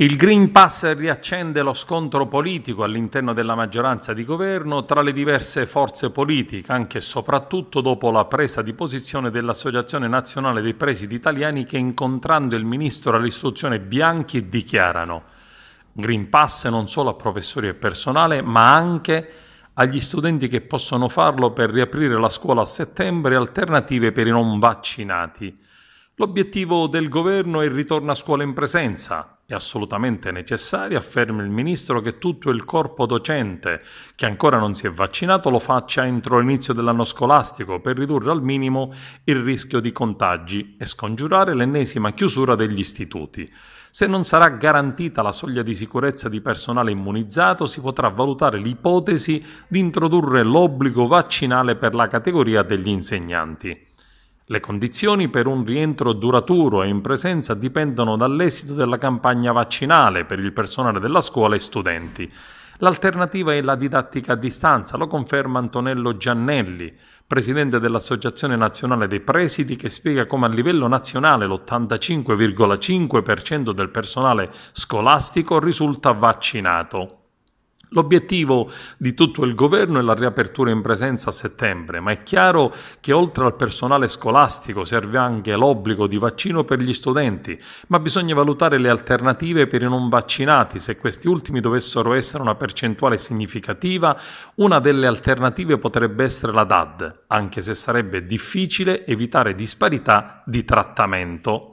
Il Green Pass riaccende lo scontro politico all'interno della maggioranza di governo tra le diverse forze politiche, anche e soprattutto dopo la presa di posizione dell'Associazione Nazionale dei Presidi Italiani che incontrando il ministro all'istruzione Bianchi dichiarano Green Pass non solo a professori e personale, ma anche agli studenti che possono farlo per riaprire la scuola a settembre e alternative per i non vaccinati. L'obiettivo del governo è il ritorno a scuola in presenza. È assolutamente necessario, afferma il ministro, che tutto il corpo docente che ancora non si è vaccinato lo faccia entro l'inizio dell'anno scolastico per ridurre al minimo il rischio di contagi e scongiurare l'ennesima chiusura degli istituti. Se non sarà garantita la soglia di sicurezza di personale immunizzato, si potrà valutare l'ipotesi di introdurre l'obbligo vaccinale per la categoria degli insegnanti. Le condizioni per un rientro duraturo e in presenza dipendono dall'esito della campagna vaccinale per il personale della scuola e studenti. L'alternativa è la didattica a distanza, lo conferma Antonello Giannelli, presidente dell'Associazione Nazionale dei Presidi, che spiega come a livello nazionale l'85,5% del personale scolastico risulta vaccinato. L'obiettivo di tutto il governo è la riapertura in presenza a settembre, ma è chiaro che oltre al personale scolastico serve anche l'obbligo di vaccino per gli studenti, ma bisogna valutare le alternative per i non vaccinati se questi ultimi dovessero essere una percentuale significativa. Una delle alternative potrebbe essere la DAD, anche se sarebbe difficile evitare disparità di trattamento.